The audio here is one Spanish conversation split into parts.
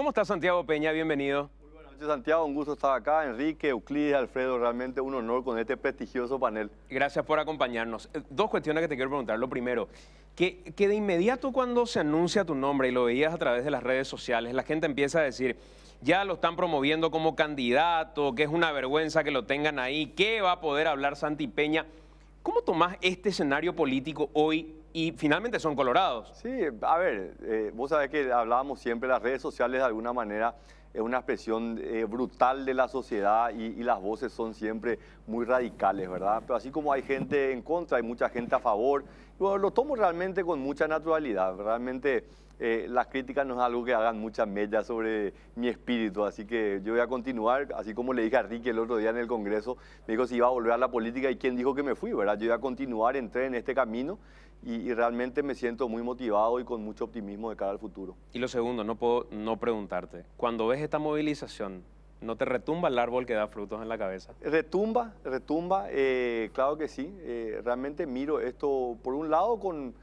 ¿Cómo está Santiago Peña? Bienvenido. Muy buenas noches, Santiago. Un gusto estar acá. Enrique, Euclides, Alfredo, realmente un honor con este prestigioso panel. Gracias por acompañarnos. Eh, dos cuestiones que te quiero preguntar. Lo primero, que, que de inmediato cuando se anuncia tu nombre y lo veías a través de las redes sociales, la gente empieza a decir ya lo están promoviendo como candidato, que es una vergüenza que lo tengan ahí, ¿qué va a poder hablar Santi Peña? ¿Cómo tomás este escenario político hoy y finalmente son colorados. Sí, a ver, eh, vos sabés que hablábamos siempre, las redes sociales de alguna manera es una expresión eh, brutal de la sociedad y, las voces son siempre muy radicales, ¿verdad? Pero así como hay gente en contra, hay mucha gente a favor. lo tomo realmente con mucha naturalidad, realmente eh, las críticas no es algo que hagan muchas mellas sobre mi espíritu, así que yo voy a continuar, así como le dije a Ricky el otro día en el Congreso, me dijo si iba a volver a la política y quién dijo que me fui, ¿verdad? Yo voy a continuar, entré en este camino y, realmente me siento muy motivado y con mucho optimismo de cara al futuro. Y lo segundo, no puedo no preguntarte, cuando ves esta movilización, ¿no te retumba el árbol que da frutos en la cabeza? Retumba, retumba, eh, claro que sí, eh, realmente miro esto por un lado con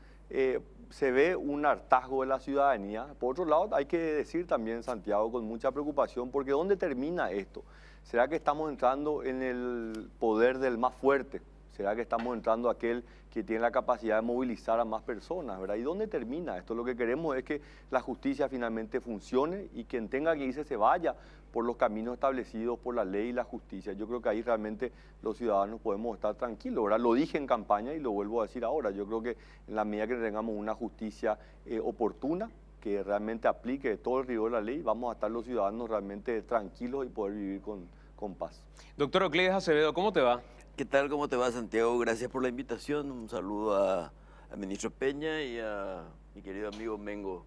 se ve un hartazgo de la ciudadanía. Por otro lado, hay que decir también, Santiago, con mucha preocupación, porque ¿dónde termina esto? ¿Será que estamos entrando en el poder del más fuerte? ¿Será que estamos entrando aquel que tiene la capacidad de movilizar a más personas? ¿Y dónde termina esto? Lo que queremos es que la justicia finalmente funcione y quien tenga que irse se vaya, por los caminos establecidos por la ley y la justicia. Yo creo que ahí realmente los ciudadanos podemos estar tranquilos. Ahora Lo dije en campaña y lo vuelvo a decir ahora. Yo creo que en la medida que tengamos una justicia eh, oportuna, que realmente aplique todo el rigor de la ley, vamos a estar los ciudadanos realmente tranquilos y poder vivir con, con paz. Doctor Euclides Acevedo, ¿cómo te va? ¿Qué tal? ¿Cómo te va, Santiago? Gracias por la invitación. Un saludo al ministro Peña y a mi querido amigo Mengo,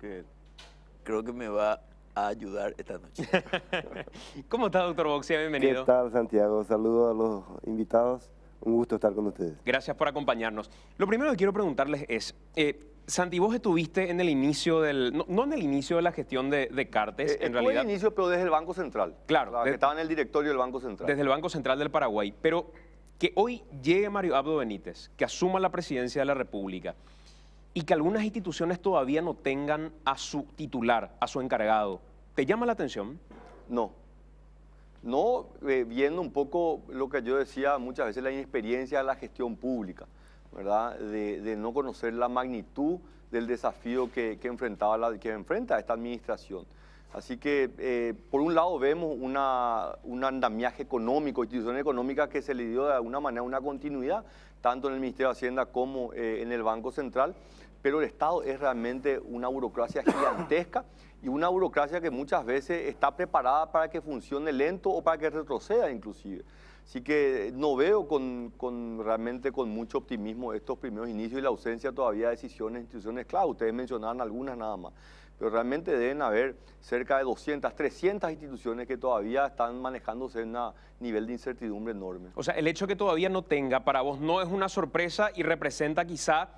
que creo que me va a ayudar esta noche. ¿Cómo está, doctor Boxia? Bienvenido. ¿Qué tal, Santiago? Saludos a los invitados. Un gusto estar con ustedes. Gracias por acompañarnos. Lo primero que quiero preguntarles es, eh, Santi, vos estuviste en el inicio del... No, en el inicio de la gestión de, Cartes, eh, en realidad... en el inicio, pero desde el Banco Central. Claro. estaba en el directorio del Banco Central. Desde el Banco Central del Paraguay. Pero que hoy llegue Mario Abdo Benítez, que asuma la presidencia de la República y que algunas instituciones todavía no tengan a su titular, a su encargado. ¿Te llama la atención? No. No, eh, viendo un poco lo que yo decía muchas veces, la inexperiencia de la gestión pública, ¿verdad? De, no conocer la magnitud del desafío que, enfrentaba la, que enfrenta esta administración. Así que, eh, por un lado, vemos un andamiaje económico, instituciones económicas que se le dio de alguna manera una continuidad, tanto en el Ministerio de Hacienda como eh, en el Banco Central pero el Estado es realmente una burocracia gigantesca y una burocracia que muchas veces está preparada para que funcione lento o para que retroceda inclusive. Así que no veo con, realmente con mucho optimismo estos primeros inicios y la ausencia todavía de decisiones, instituciones clave. Ustedes mencionaban algunas nada más, pero realmente deben haber cerca de 200, 300 instituciones que todavía están manejándose en un nivel de incertidumbre enorme. O sea, el hecho que todavía no tenga para vos no es una sorpresa y representa quizá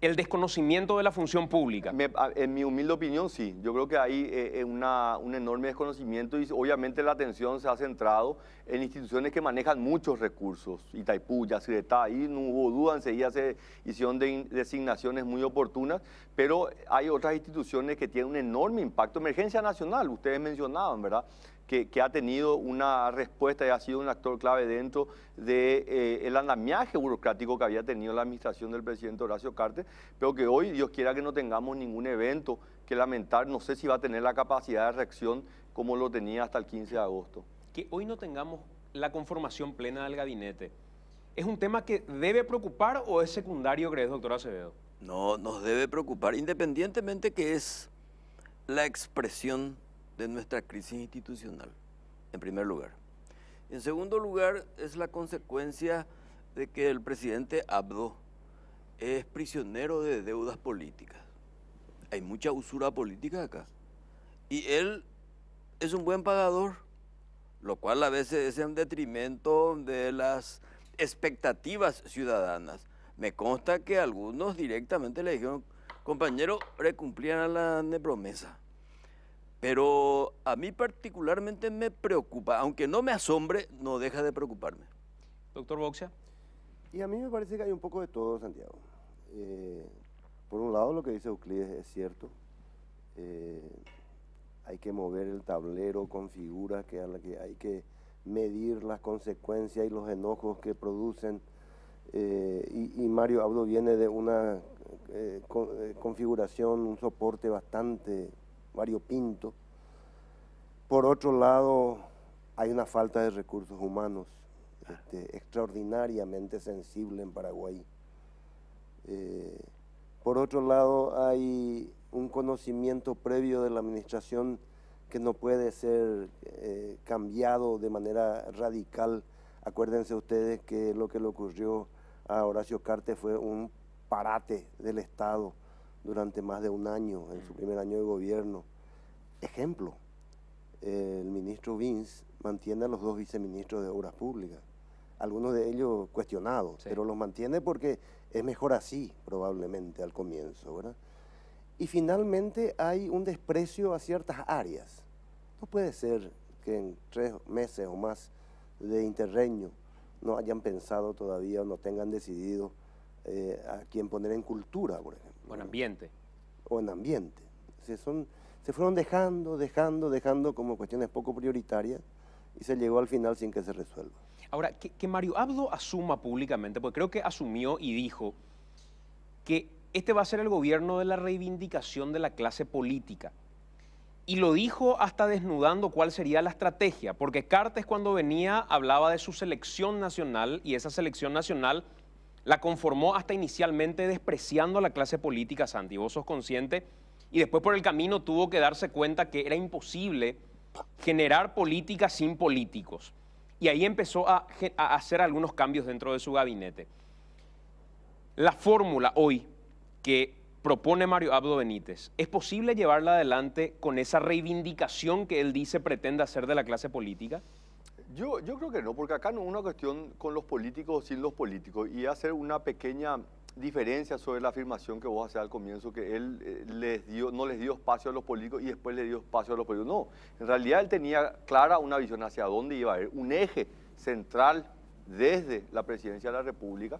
el desconocimiento de la función pública. en mi humilde opinión, sí. Yo creo que hay eh, eh, un enorme desconocimiento y obviamente la atención se ha centrado en instituciones que manejan muchos recursos. Itaipú, Yacyretá, ahí no hubo duda, enseguida se hicieron de designaciones muy oportunas, pero hay otras instituciones que tienen un enorme impacto. Emergencia Nacional, ustedes mencionaban, ¿verdad? que, ha tenido una respuesta y ha sido un actor clave dentro del eh, andamiaje burocrático que había tenido la administración del presidente Horacio Carter, pero que hoy, Dios quiera que no tengamos ningún evento que lamentar, no sé si va a tener la capacidad de reacción como lo tenía hasta el 15 de agosto. Que hoy no tengamos la conformación plena del gabinete, ¿es un tema que debe preocupar o es secundario, crees, doctor Acevedo? No, nos debe preocupar, independientemente que es la expresión de nuestra crisis institucional, en primer lugar. En segundo lugar, es la consecuencia de que el presidente Abdo es prisionero de deudas políticas. Hay mucha usura política acá. Y él es un buen pagador, lo cual a veces es en detrimento de las expectativas ciudadanas. Me consta que algunos directamente le dijeron, compañero, recumplían a la promesa. Pero a mí particularmente me preocupa, aunque no me asombre, no deja de preocuparme. Doctor Boxia. Y a mí me parece que hay un poco de todo, Santiago. Eh, por un lado, lo que dice Euclides es cierto. Eh, hay que mover el tablero con figuras que, hay que medir las consecuencias y los enojos que producen. Eh, y, Mario Abdo viene de una configuración, un soporte bastante Pinto. Por otro lado, hay una falta de recursos humanos este, extraordinariamente sensible en Paraguay. Eh, por otro lado, hay un conocimiento previo de la administración que no puede ser eh, cambiado de manera radical. Acuérdense ustedes que lo que le ocurrió a Horacio Carte fue un parate del Estado durante más de un año, en su mm. primer año de gobierno. Ejemplo, el ministro Vince mantiene a los dos viceministros de Obras Públicas, algunos de ellos cuestionados, pero los mantiene porque es mejor así, probablemente, al comienzo, ¿verdad? Y finalmente hay un desprecio a ciertas áreas. No puede ser que en tres meses o más de interreño no hayan pensado todavía o no tengan decidido eh, a quién poner en cultura, por ejemplo. Buen ambiente. O en ambiente. Se, fueron dejando, dejando, dejando como cuestiones poco prioritarias y se llegó al final sin que se resuelva. Ahora, que, que Mario Abdo asuma públicamente, porque creo que asumió y dijo que este va a ser el gobierno de la reivindicación de la clase política. Y lo dijo hasta desnudando cuál sería la estrategia, porque Cartes cuando venía hablaba de su selección nacional y esa selección nacional la conformó hasta inicialmente despreciando a la clase política, Santi, vos sos consciente, y después por el camino tuvo que darse cuenta que era imposible generar política sin políticos. Y ahí empezó a, hacer algunos cambios dentro de su gabinete. La fórmula hoy que propone Mario Abdo Benítez, ¿es posible llevarla adelante con esa reivindicación que él dice pretende hacer de la clase política? Yo, yo creo que no, porque acá no es una cuestión con los políticos o sin los políticos. Y hacer una pequeña diferencia sobre la afirmación que vos hacías al comienzo, que él eh, les dio, no les dio espacio a los políticos y después le dio espacio a los políticos. No, en realidad él tenía clara una visión hacia dónde iba a ir, un eje central desde la presidencia de la República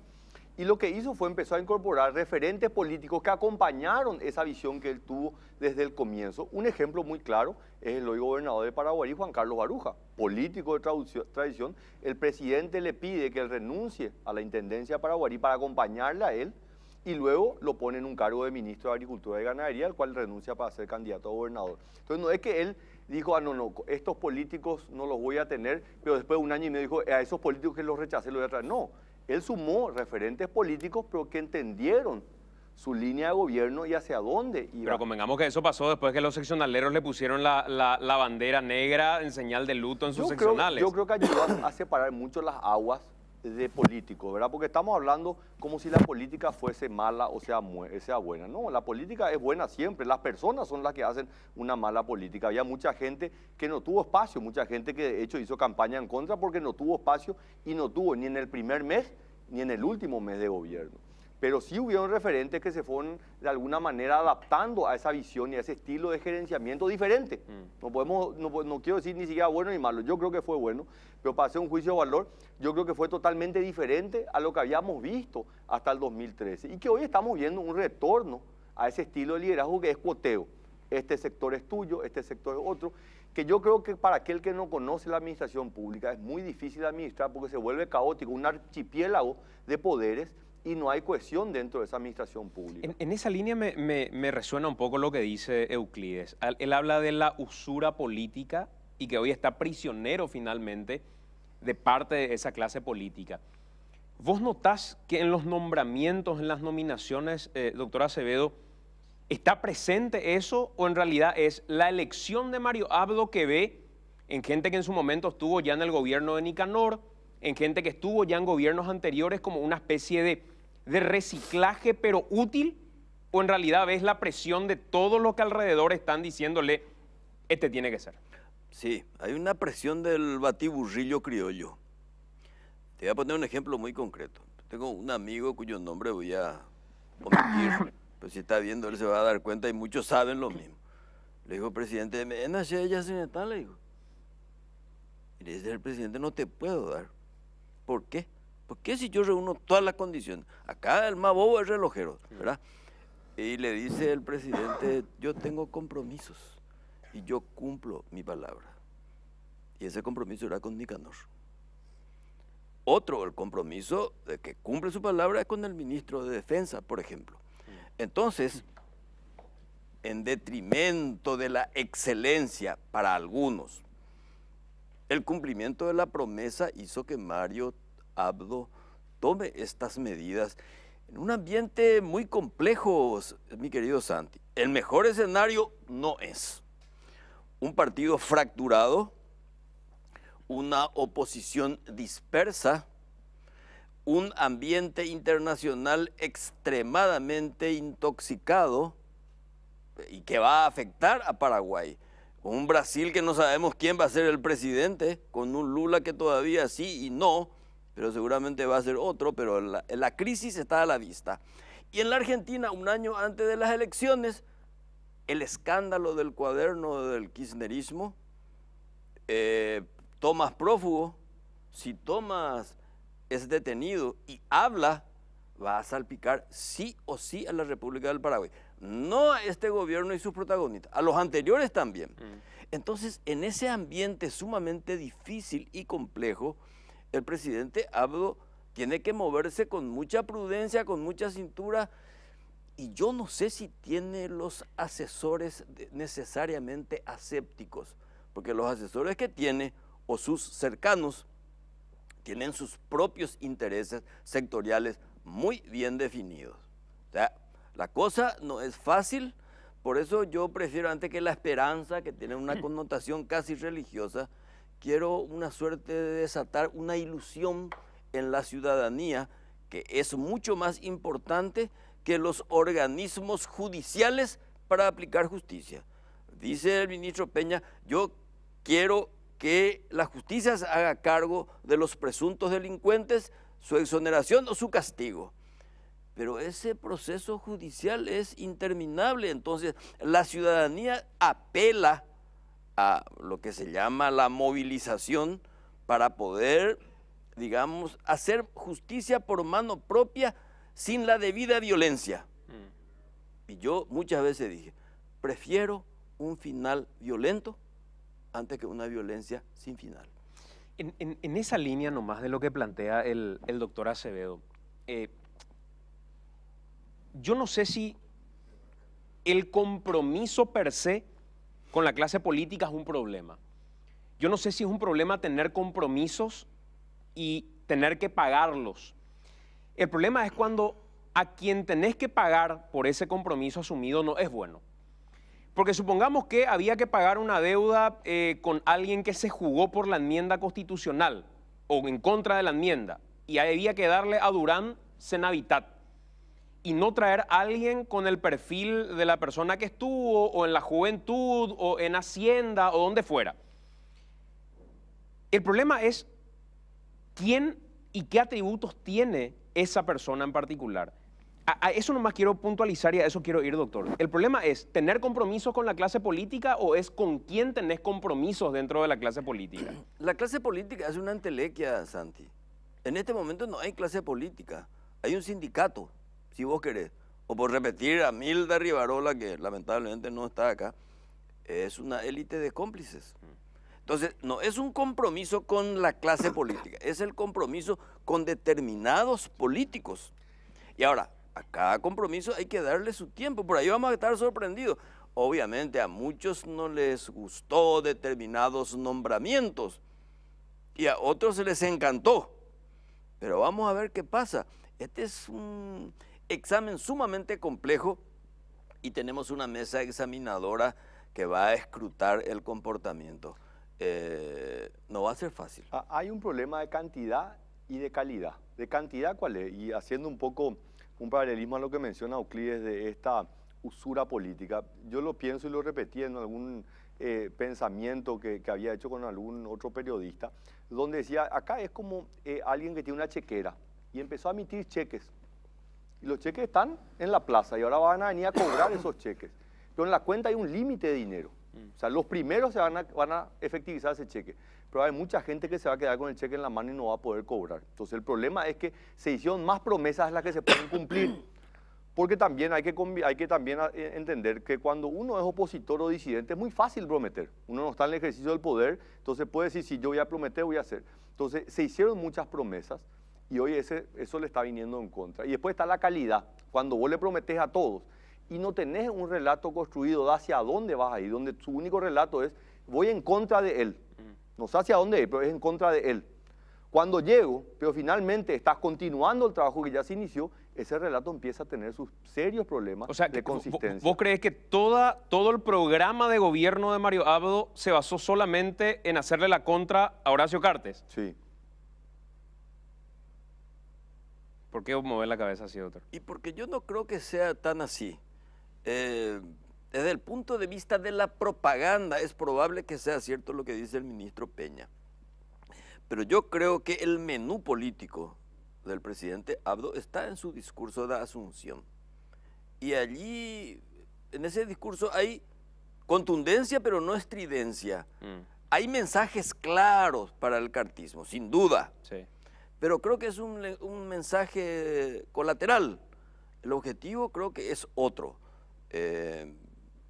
y lo que hizo fue empezó a incorporar referentes políticos que acompañaron esa visión que él tuvo desde el comienzo. Un ejemplo muy claro es el hoy gobernador de Paraguay, Juan Carlos Baruja, político de tradición. El presidente le pide que él renuncie a la intendencia de Paraguay para acompañarla a él y luego lo pone en un cargo de ministro de Agricultura y Ganadería, al cual renuncia para ser candidato a gobernador. Entonces, no es que él dijo, ah, no, no, estos políticos no los voy a tener, pero después de un año y medio dijo, a esos políticos que los rechacé los voy a traer. No, él sumó referentes políticos, pero que entendieron su línea de gobierno y hacia dónde iba. Pero convengamos que eso pasó después que los seccionaleros le pusieron la, bandera negra en señal de luto en sus seccionales. yo creo que ayudó a separar mucho las aguas de político, ¿verdad? Porque estamos hablando como si la política fuese mala o sea, sea buena. No, la política es buena siempre, las personas son las que hacen una mala política. Había mucha gente que no tuvo espacio, mucha gente que de hecho hizo campaña en contra porque no tuvo espacio y no tuvo ni en el primer mes ni en el último mes de gobierno pero sí hubieron referentes que se fueron de alguna manera adaptando a esa visión y a ese estilo de gerenciamiento diferente. Mm. No, podemos, no, quiero decir ni siquiera bueno ni malo, yo creo que fue bueno, pero para hacer un juicio de valor, yo creo que fue totalmente diferente a lo que habíamos visto hasta el 2013 y que hoy estamos viendo un retorno a ese estilo de liderazgo que es cuoteo. Este sector es tuyo, este sector es otro, que yo creo que para aquel que no conoce la administración pública es muy difícil administrar porque se vuelve caótico, un archipiélago de poderes y no hay cohesión dentro de esa administración pública. En, esa línea me, resuena un poco lo que dice Euclides. Él habla de la usura política y que hoy está prisionero finalmente de parte de esa clase política. ¿Vos notás que en los nombramientos, en las nominaciones, eh, doctor Acevedo, ¿está presente eso o en realidad es la elección de Mario Abdo que ve en gente que en su momento estuvo ya en el gobierno de Nicanor, en gente que estuvo ya en gobiernos anteriores como una especie de de reciclaje pero útil? ¿O en realidad ves la presión de todo lo que alrededor están diciéndole, este tiene que ser? Sí, hay una presión del batiburrillo criollo. Te voy a poner un ejemplo muy concreto. Tengo un amigo cuyo nombre voy a omitir, ah. pero pues, si está viendo él se va a dar cuenta y muchos saben lo mismo. Le dijo, presidente, ¿en ella se está? Le digo. Y le dice el presidente, no te puedo dar. ¿Por qué? ¿Por qué si yo reúno todas las condiciones? Acá el más bobo es relojero, ¿verdad? Y le dice el presidente, yo tengo compromisos y yo cumplo mi palabra. Y ese compromiso era con Nicanor. Otro, el compromiso de que cumple su palabra con el ministro de Defensa, por ejemplo. Mm. Entonces, en detrimento de la excelencia para algunos, el cumplimiento de la promesa hizo que Mario Abdo tome estas medidas en un ambiente muy complejo, mi querido Santi. El mejor escenario no es un partido fracturado, una oposición dispersa, un ambiente internacional extremadamente intoxicado eh, y que va a afectar a Paraguay. Un Brasil que no sabemos quién va a ser el presidente, con un Lula que todavía sí y no, pero seguramente va a ser otro, pero la, crisis está a la vista. Y en la Argentina, un año antes de las elecciones, el escándalo del cuaderno del kirchnerismo, eh, Tomás prófugo, si Tomás es detenido y habla, va a salpicar sí o sí a la República del Paraguay. No a este gobierno y sus protagonistas, a los anteriores también. Mm. Entonces, en ese ambiente sumamente difícil y complejo, el presidente Abdo tiene que moverse con mucha prudencia, con mucha cintura, y yo no sé si tiene los asesores necesariamente asépticos, porque los asesores que tiene o sus cercanos tienen sus propios intereses sectoriales muy bien definidos. O sea, la cosa no es fácil, por eso yo prefiero antes que la esperanza, que tiene una connotación casi religiosa, quiero una suerte de desatar una ilusión en la ciudadanía que es mucho más importante que los organismos judiciales para aplicar justicia. Dice el ministro Peña, yo quiero que la justicia haga cargo de los presuntos delincuentes, su exoneración o su castigo. Pero ese proceso judicial es interminable, entonces la ciudadanía apela a lo que se llama la movilización para poder, digamos, hacer justicia por mano propia sin la debida violencia. Mm. Y yo muchas veces dije, prefiero un final violento antes que una violencia sin final. En, esa línea nomás de lo que plantea el, doctor Acevedo, eh, yo no sé si el compromiso per se con la clase política es un problema. Yo no sé si es un problema tener compromisos y tener que pagarlos. El problema es cuando a quien tenés que pagar por ese compromiso asumido no es bueno. Porque supongamos que había que pagar una deuda eh, con alguien que se jugó por la enmienda constitucional o en contra de la enmienda y había que darle a Durán Senavitat y no traer a alguien con el perfil de la persona que estuvo o en la juventud o en Hacienda o donde fuera. El problema es quién y qué atributos tiene esa persona en particular. A, eso nomás quiero puntualizar y a eso quiero ir, doctor. El problema es tener compromisos con la clase política o es con quién tenés compromisos dentro de la clase política. La clase política es una entelequia, Santi. En este momento no hay clase política, hay un sindicato si vos querés, o por repetir a Milda Rivarola, que lamentablemente no está acá, es una élite de cómplices. Entonces, no es un compromiso con la clase política, es el compromiso con determinados políticos. Y ahora, a cada compromiso hay que darle su tiempo, por ahí vamos a estar sorprendidos. Obviamente a muchos no les gustó determinados nombramientos y a otros se les encantó. Pero vamos a ver qué pasa. Este es un examen sumamente complejo y tenemos una mesa examinadora que va a escrutar el comportamiento. Eh, no va a ser fácil. Ah, hay un problema de cantidad y de calidad. ¿De cantidad cuál es? Y haciendo un poco un paralelismo a lo que menciona Euclides de esta usura política, yo lo pienso y lo repetí en algún eh, pensamiento que, había hecho con algún otro periodista, donde decía, acá es como eh, alguien que tiene una chequera y empezó a emitir cheques y los cheques están en la plaza y ahora van a venir a cobrar esos cheques. Pero en la cuenta hay un límite de dinero. Mm. O sea, los primeros se van a, van a efectivizar ese cheque, pero hay mucha gente que se va a quedar con el cheque en la mano y no va a poder cobrar. Entonces el problema es que se hicieron más promesas las que se pueden cumplir, porque también hay que, hay que también eh, entender que cuando uno es opositor o disidente es muy fácil prometer. Uno no está en el ejercicio del poder, entonces puede decir, si yo voy a prometer, voy a hacer. Entonces se hicieron muchas promesas, y hoy ese, eso le está viniendo en contra. Y después está la calidad, cuando vos le prometes a todos y no tenés un relato construido de hacia dónde vas ahí, donde tu único relato es voy en contra de él. Mm. No sé hacia dónde pero es en contra de él. Cuando llego, pero finalmente estás continuando el trabajo que ya se inició, ese relato empieza a tener sus serios problemas o sea, de consistencia. ¿Vos crees que toda, todo el programa de gobierno de Mario Abdo se basó solamente en hacerle la contra a Horacio Cartes? Sí. ¿Por qué mover la cabeza hacia otro? Y porque yo no creo que sea tan así. Eh, desde el punto de vista de la propaganda es probable que sea cierto lo que dice el ministro Peña. Pero yo creo que el menú político del presidente Abdo está en su discurso de Asunción. Y allí, en ese discurso hay contundencia, pero no estridencia. Mm. Hay mensajes claros para el cartismo, sin duda. Sí pero creo que es un, mensaje colateral. El objetivo creo que es otro. Eh,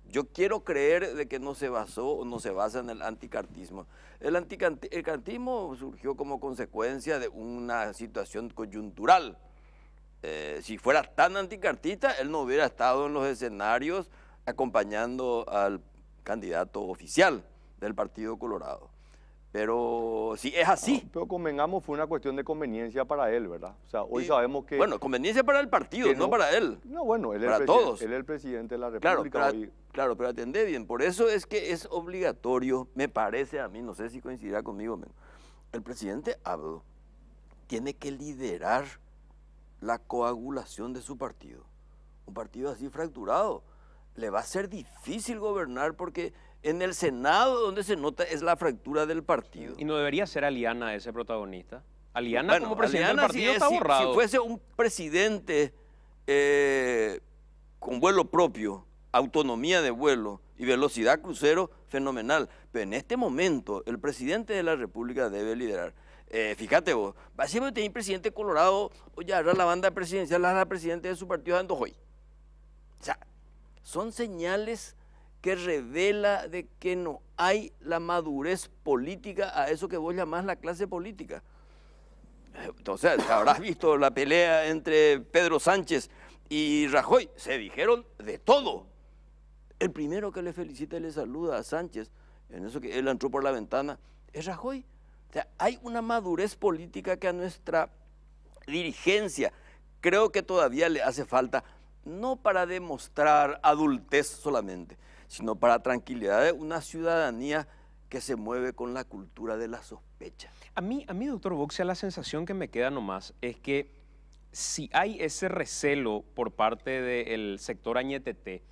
yo quiero creer de que no se basó o no se basa en el anticartismo. El anticartismo surgió como consecuencia de una situación coyuntural. Eh, si fuera tan anticartista, él no hubiera estado en los escenarios acompañando al candidato oficial del Partido Colorado. Pero si es así. pero convengamos, fue una cuestión de conveniencia para él, ¿verdad? O sea, hoy sabemos que. Bueno, conveniencia para el partido, no, para él. No, bueno, él, es, todos. el presidente de la República. Claro, pero, claro, pero atendé bien. Por eso es que es obligatorio, me parece a mí, no sé si coincidirá conmigo, el presidente Abdo tiene que liderar la coagulación de su partido. Un partido así fracturado. Le va a ser difícil gobernar porque en el Senado donde se nota es la fractura del partido. ¿Y no debería ser Aliana ese protagonista? Aliana como presidente del partido está borrado. Si, fuese un presidente eh, con vuelo propio, autonomía de vuelo y velocidad crucero, fenomenal. Pero en este momento el presidente de la República debe liderar. Eh, fíjate vos, va a ser presidente colorado, oye, ahora la banda presidencial, la presidente de su partido de Andojoy. O sea, son señales que revela de que no hay la madurez política a eso que vos llamás la clase política. Entonces, eh, habrás visto la pelea entre Pedro Sánchez y Rajoy, se dijeron de todo. El primero que le felicita y le saluda a Sánchez, en eso que él entró por la ventana, es Rajoy. O sea, hay una madurez política que a nuestra dirigencia creo que todavía le hace falta, no para demostrar adultez solamente, sino para tranquilidad de una ciudadanía que se mueve con la cultura de la sospecha. A mí, a mí doctor Boxia, la sensación que me queda nomás es que si hay ese recelo por parte del sector añetete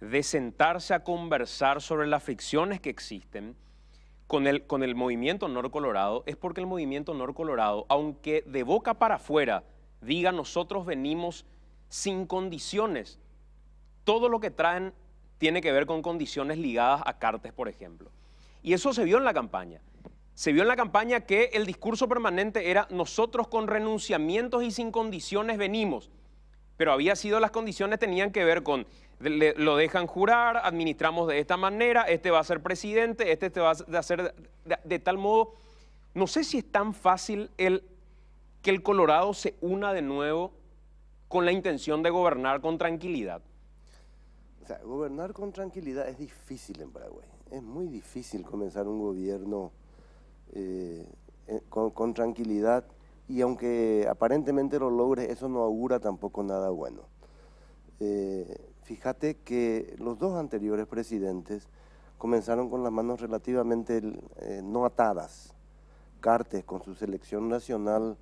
de sentarse a conversar sobre las fricciones que existen con el, con el movimiento norcolorado, es porque el movimiento norcolorado, aunque de boca para afuera diga nosotros venimos sin condiciones, todo lo que traen tiene que ver con condiciones ligadas a Cartes, por ejemplo. Y eso se vio en la campaña. Se vio en la campaña que el discurso permanente era nosotros con renunciamientos y sin condiciones venimos. Pero había sido las condiciones tenían que ver con lo dejan jurar, administramos de esta manera, este va a ser presidente, este te este va a hacer de, de tal modo. No sé si es tan fácil el, que el Colorado se una de nuevo con la intención de gobernar con tranquilidad gobernar con tranquilidad es difícil en Paraguay. Es muy difícil comenzar un gobierno eh, eh, con, tranquilidad y aunque aparentemente lo logres, eso no augura tampoco nada bueno. Eh, fíjate que los dos anteriores presidentes comenzaron con las manos relativamente no atadas. Cartes con su selección nacional,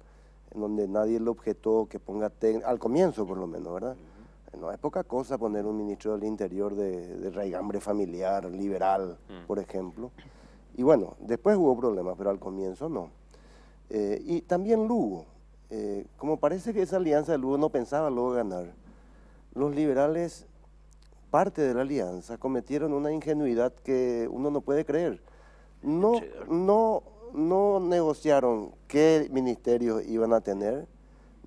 en donde nadie le objetó que ponga, al comienzo por lo menos, ¿verdad? No es poca cosa poner un ministro del Interior de, raigambre familiar, liberal, mm. por ejemplo. Y bueno, después hubo problemas, pero al comienzo no. Eh, y también Lugo. Eh, como parece que esa alianza de Lugo no pensaba luego ganar, los liberales, parte de la alianza, cometieron una ingenuidad que uno no puede creer. No, no, no negociaron qué ministerios iban a tener,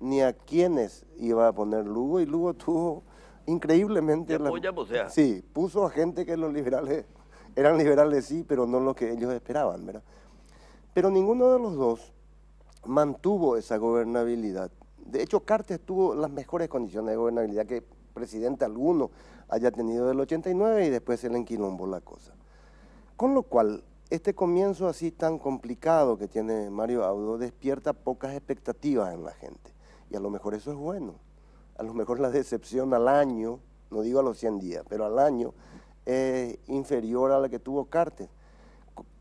ni a quiénes iba a poner Lugo y Lugo tuvo increíblemente... La... Pues, sí, puso a gente que los liberales eran liberales sí, pero no lo que ellos esperaban, ¿verdad? Pero ninguno de los dos mantuvo esa gobernabilidad. De hecho, Cartes tuvo las mejores condiciones de gobernabilidad que presidente alguno haya tenido del 89 y después se le enquilombó la cosa. Con lo cual, este comienzo así tan complicado que tiene Mario Audo despierta pocas expectativas en la gente a lo mejor eso es bueno. A lo mejor la decepción al año, no digo a los 100 días, pero al año, es inferior a la que tuvo Cartes.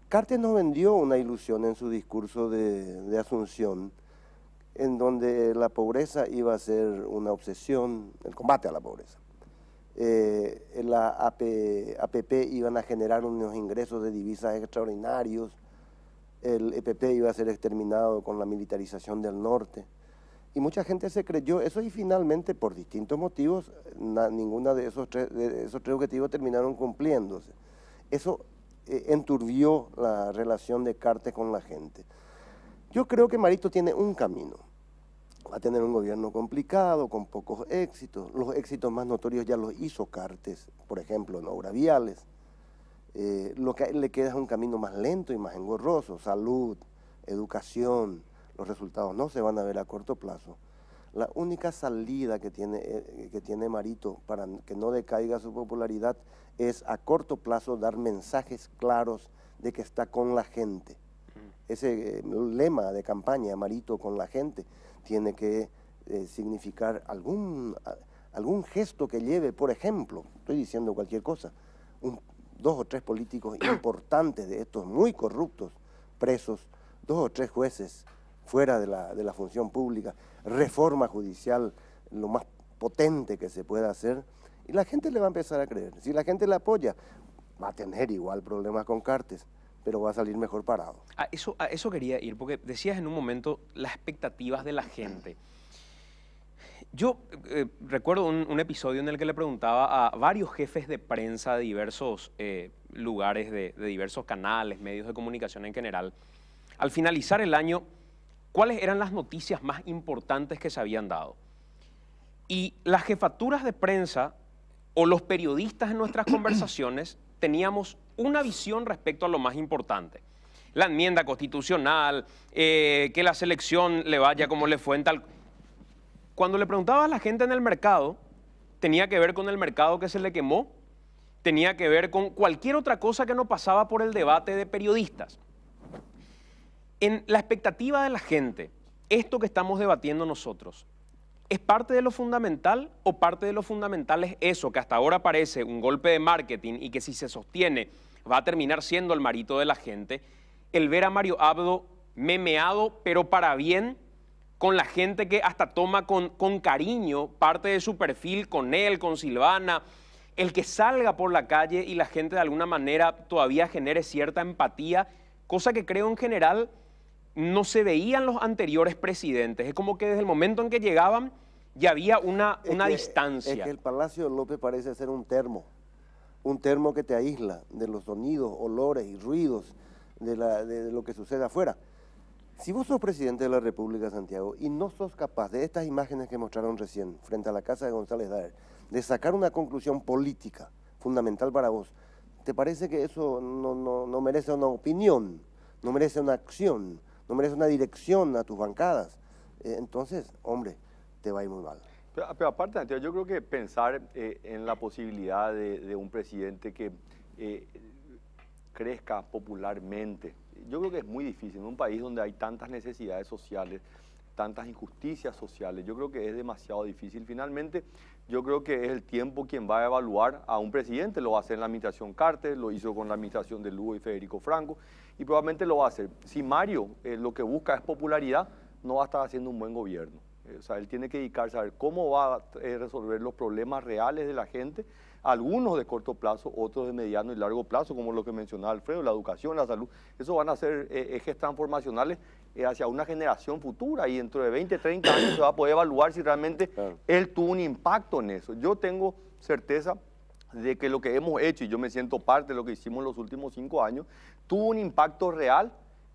Cartes nos vendió una ilusión en su discurso de, Asunción, en donde la pobreza iba a ser una obsesión, el combate a la pobreza. Eh, la APP iban a generar unos ingresos de divisas extraordinarios, el EPP iba a ser exterminado con la militarización del norte. Y mucha gente se creyó eso y finalmente, por distintos motivos, ninguno ninguna de esos, tres, esos tres objetivos terminaron cumpliéndose. Eso eh, enturbió la relación de Cartes con la gente. Yo creo que Marito tiene un camino. Va a tener un gobierno complicado, con pocos éxitos. Los éxitos más notorios ya los hizo Cartes, por ejemplo, en obra viales. Eh, lo que le queda es un camino más lento y más engorroso. Salud, educación, los resultados no se van a ver a corto plazo. La única salida que tiene, eh, que tiene Marito para que no decaiga su popularidad es a corto plazo dar mensajes claros de que está con la gente. Mm. Ese eh, lema de campaña, Marito con la gente, tiene que eh, significar algún, algún gesto que lleve, por ejemplo, estoy diciendo cualquier cosa, dos o tres políticos importantes de estos muy corruptos, presos, dos o tres jueces fuera de la, función pública, reforma judicial lo más potente que se pueda hacer, y la gente le va a empezar a creer. Si la gente le apoya, va a tener igual problemas con Cartes, pero va a salir mejor parado. A ah, eso, ah, eso quería ir, porque decías en un momento las expectativas de la gente. Yo eh, recuerdo un, episodio en el que le preguntaba a varios jefes de prensa de diversos eh, lugares, de, de diversos canales, medios de comunicación en general, al finalizar el año, cuáles eran las noticias más importantes que se habían dado. Y las jefaturas de prensa o los periodistas en nuestras conversaciones teníamos una visión respecto a lo más importante. La enmienda constitucional, eh, que la selección le vaya como le fue en tal... Cuando le preguntaba a la gente en el mercado, tenía que ver con el mercado que se le quemó, tenía que ver con cualquier otra cosa que no pasaba por el debate de periodistas. En la expectativa de la gente, esto que estamos debatiendo nosotros, ¿es parte de lo fundamental o parte de lo fundamental es eso, que hasta ahora parece un golpe de marketing y que si se sostiene va a terminar siendo el marito de la gente? El ver a Mario Abdo memeado, pero para bien, con la gente que hasta toma con, con cariño parte de su perfil, con él, con Silvana, el que salga por la calle y la gente de alguna manera todavía genere cierta empatía, cosa que creo en general no se veían los anteriores presidentes. Es como que desde el momento en que llegaban ya había una, una distancia. Es que el Palacio de López parece ser un termo, un termo que te aísla de los sonidos, olores y ruidos de, lo que sucede afuera. Si vos sos presidente de la República, Santiago, y no sos capaz de estas imágenes que mostraron recién frente a la casa de González Daer, de sacar una conclusión política fundamental para vos, ¿te parece que eso no, no merece una opinión, no merece una acción? no merece una dirección a tus bancadas. Eh, entonces, hombre, te va a ir muy mal. Pero, aparte, yo creo que pensar eh, en la posibilidad de, un presidente que eh, crezca popularmente, yo creo que es muy difícil en un país donde hay tantas necesidades sociales, tantas injusticias sociales. Yo creo que es demasiado difícil. Finalmente, yo creo que es el tiempo quien va a evaluar a un presidente. Lo va a hacer en la administración Carter, lo hizo con la administración de Lugo y Federico Franco y probablemente lo va a hacer. Si Mario eh, lo que busca es popularidad, no va a estar haciendo un buen gobierno. Eh, o sea, él tiene que dedicarse a ver cómo va a eh, resolver los problemas reales de la gente, algunos de corto plazo, otros de mediano y largo plazo, como lo que mencionaba Alfredo, la educación, la salud. Eso van a ser ejes transformacionales hacia una generación futura y dentro de 20, 30 años se va a poder evaluar si realmente él tuvo un impacto en eso. Yo tengo certeza de que lo que hemos hecho, y yo me siento parte de lo que hicimos en los últimos cinco años, tuvo un impacto real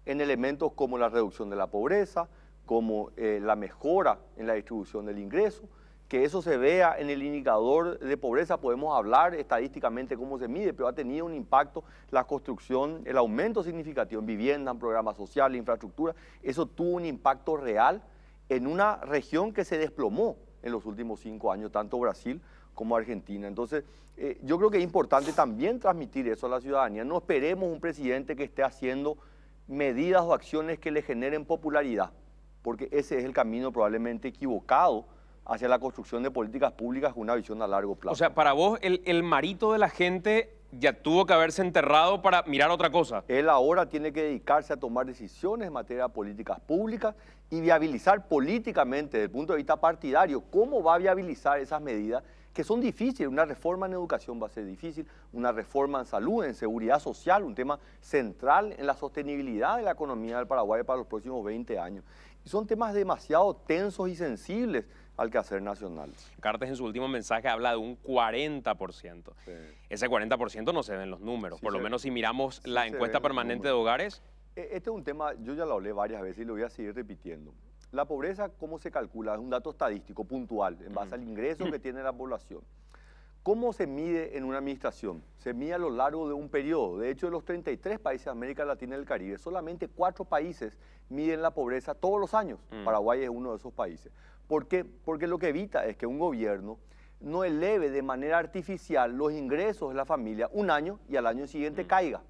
en elementos como la reducción de la pobreza, como eh, la mejora en la distribución del ingreso, que eso se vea en el indicador de pobreza, podemos hablar estadísticamente cómo se mide, pero ha tenido un impacto la construcción, el aumento significativo en vivienda, en programas sociales, infraestructura, eso tuvo un impacto real en una región que se desplomó en los últimos cinco años, tanto Brasil como Argentina. Entonces, eh, yo creo que es importante también transmitir eso a la ciudadanía. No esperemos un presidente que esté haciendo medidas o acciones que le generen popularidad, porque ese es el camino probablemente equivocado hacia la construcción de políticas públicas con una visión a largo plazo. O sea, para vos, el, el marito de la gente ya tuvo que haberse enterrado para mirar otra cosa. Él ahora tiene que dedicarse a tomar decisiones en materia de políticas públicas y viabilizar políticamente, desde el punto de vista partidario, cómo va a viabilizar esas medidas que son difíciles. Una reforma en educación va a ser difícil, una reforma en salud, en seguridad social, un tema central en la sostenibilidad de la economía del Paraguay para los próximos 20 años. Y son temas demasiado tensos y sensibles al quehacer nacional. Cartes en su último mensaje habla de un 40%. Ese 40% no se ven los números, por lo menos si miramos la encuesta permanente de hogares. E, este es un tema, yo ya lo hablé varias veces y lo voy a seguir repitiendo. La pobreza, ¿cómo se calcula? Es un dato estadístico, puntual, en base al ingreso que tiene la población. ¿Cómo se mide en una administración? Se mide a lo largo de un periodo. De hecho, de los 33 países de América Latina y el Caribe, solamente cuatro países miden la pobreza todos los años. Mm. Paraguay es uno de esos países. ¿Por qué? Porque lo que evita es que un gobierno no eleve de manera artificial los ingresos de la familia un año y al año siguiente mm. caiga.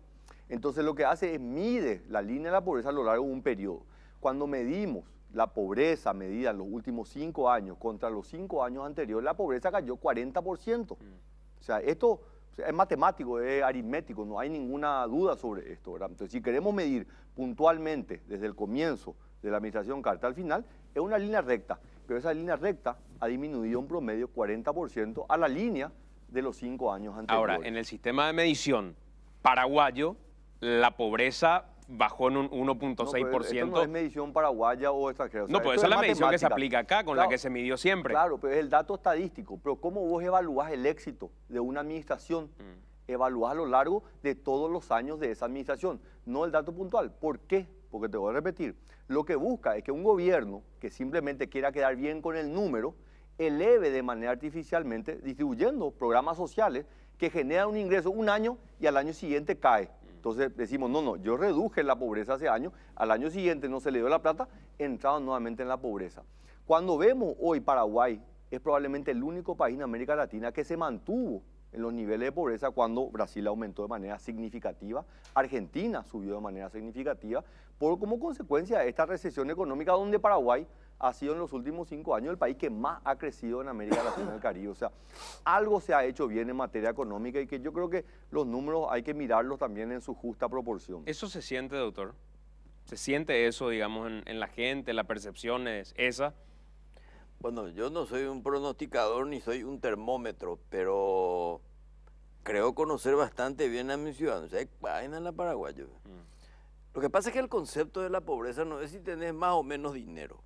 Entonces lo que hace es mide la línea de la pobreza a lo largo de un periodo. Cuando medimos la pobreza medida en los últimos cinco años contra los cinco años anteriores, la pobreza cayó 40%. Mm. O sea, esto es matemático, es aritmético, no hay ninguna duda sobre esto. Entonces, si queremos medir puntualmente desde el comienzo de la administración Carta al final, es una línea recta, pero esa línea recta ha disminuido un promedio 40% a la línea de los cinco años anteriores. Ahora, en el sistema de medición paraguayo, la pobreza bajó en un 1.6%. No, no es medición paraguaya o extranjera. no, pero pues, esa es la medición que se aplica acá, con la que se midió siempre. Claro, pero es el dato estadístico. Pero ¿cómo vos evaluás el éxito de una administración? Mm. Evaluás a lo largo de todos los años de esa administración, no el dato puntual. ¿Por qué? Porque te voy a repetir. Lo que busca es que un gobierno que simplemente quiera quedar bien con el número, eleve de manera artificialmente, distribuyendo programas sociales que generan un ingreso un año y al año siguiente cae. Entonces decimos, no, no, yo reduje la pobreza hace años, al año siguiente no se le dio la plata, entraban nuevamente en la pobreza. Cuando vemos hoy Paraguay es probablemente el único país en América Latina que se mantuvo en los niveles de pobreza cuando Brasil aumentó de manera significativa, Argentina subió de manera significativa, por como consecuencia de esta recesión económica donde Paraguay ha sido en los últimos cinco años el país que más ha crecido en América Latina y el Caribe. O sea, algo se ha hecho bien en materia económica y que yo creo que los números hay que mirarlos también en su justa proporción. ¿Eso se siente, doctor? ¿Se siente eso, digamos, en, la gente? ¿La percepción es esa? Bueno, yo no soy un pronosticador ni soy un termómetro, pero creo conocer bastante bien a mis ciudadanos. Hay vaina en la Paraguay. Mm. Lo que pasa es que el concepto de la pobreza no es si tenés más o menos dinero.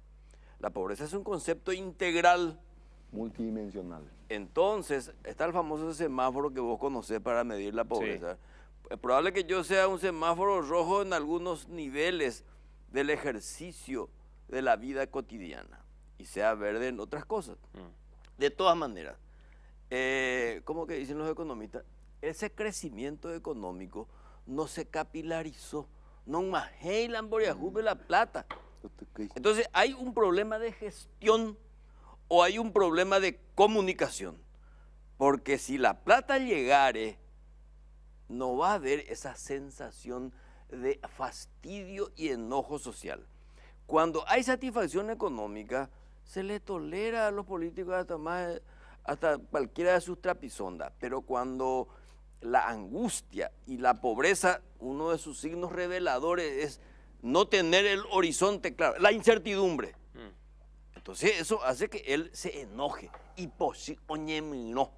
La pobreza es un concepto integral. Multidimensional. Entonces, está el famoso semáforo que vos conocés para medir la pobreza. Es probable que yo sea un semáforo rojo en algunos niveles del ejercicio de la vida cotidiana y sea verde en otras cosas. Mm. De todas maneras, eh, como que dicen los economistas, ese crecimiento económico no se capilarizó, no más mm. la plata. Entonces hay un problema de gestión o hay un problema de comunicación. Porque si la plata llegare, no va a haber esa sensación de fastidio y enojo social. Cuando hay satisfacción económica, se le tolera a los políticos hasta, hasta cualquiera de sus trapisondas. Pero cuando la angustia y la pobreza, uno de sus signos reveladores es no tener el horizonte claro, la incertidumbre. Mm. Entonces eso hace que él se enoje. Y pues, no.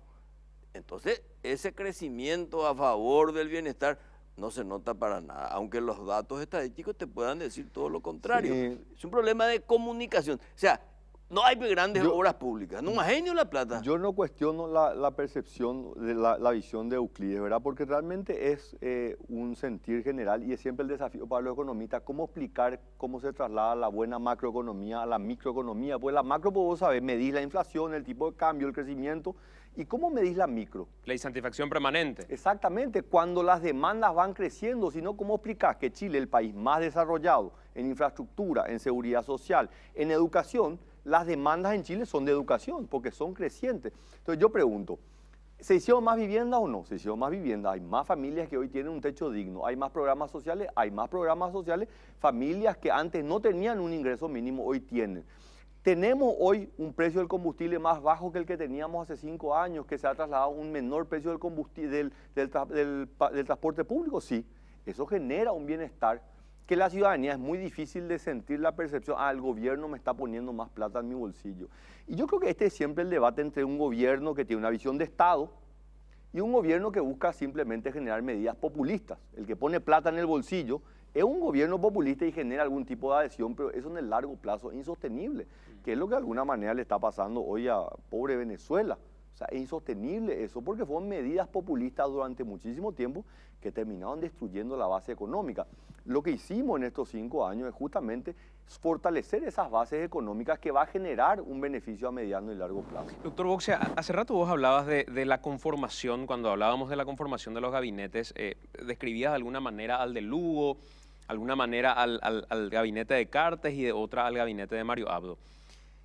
Entonces ese crecimiento a favor del bienestar no se nota para nada, aunque los datos estadísticos te puedan decir todo lo contrario. Es un problema de comunicación. O sea, no hay grandes obras públicas, no más genio la plata. Yo no cuestiono la, percepción, de la, visión de Euclides, ¿verdad? Porque realmente es eh, un sentir general y es siempre el desafío para los economistas cómo explicar cómo se traslada la buena macroeconomía a la microeconomía. Pues la macro, pues vos sabés, medís la inflación, el tipo de cambio, el crecimiento. ¿Y cómo medís la micro? La insatisfacción permanente. Exactamente, cuando las demandas van creciendo, sino cómo explicar que Chile, el país más desarrollado en infraestructura, en seguridad social, en educación, las demandas en Chile son de educación, porque son crecientes. Entonces yo pregunto, ¿se hicieron más viviendas o no? Se hicieron más viviendas, hay más familias que hoy tienen un techo digno, hay más programas sociales, hay más programas sociales, familias que antes no tenían un ingreso mínimo, hoy tienen. Tenemos hoy un precio del combustible más bajo que el que teníamos hace cinco años, que se ha trasladado un menor precio del, del, transporte público, sí. Eso genera un bienestar que la ciudadanía es muy difícil de sentir la percepción, ah, el gobierno me está poniendo más plata en mi bolsillo. Y yo creo que este es siempre el debate entre un gobierno que tiene una visión de Estado y un gobierno que busca simplemente generar medidas populistas. El que pone plata en el bolsillo es un gobierno populista y genera algún tipo de adhesión, pero eso en el largo plazo es insostenible, que es lo que de alguna manera le está pasando hoy a pobre Venezuela. O sea, es insostenible eso, porque fueron medidas populistas durante muchísimo tiempo que terminaban destruyendo la base económica. Lo que hicimos en estos cinco años es justamente fortalecer esas bases económicas que va a generar un beneficio a mediano y largo plazo. Doctor Boxia, hace rato vos hablabas de, la conformación, cuando hablábamos de la conformación de los gabinetes, eh, describías de alguna manera al de Lugo, alguna manera al, al gabinete de Cartes y de otra al gabinete de Mario Abdo.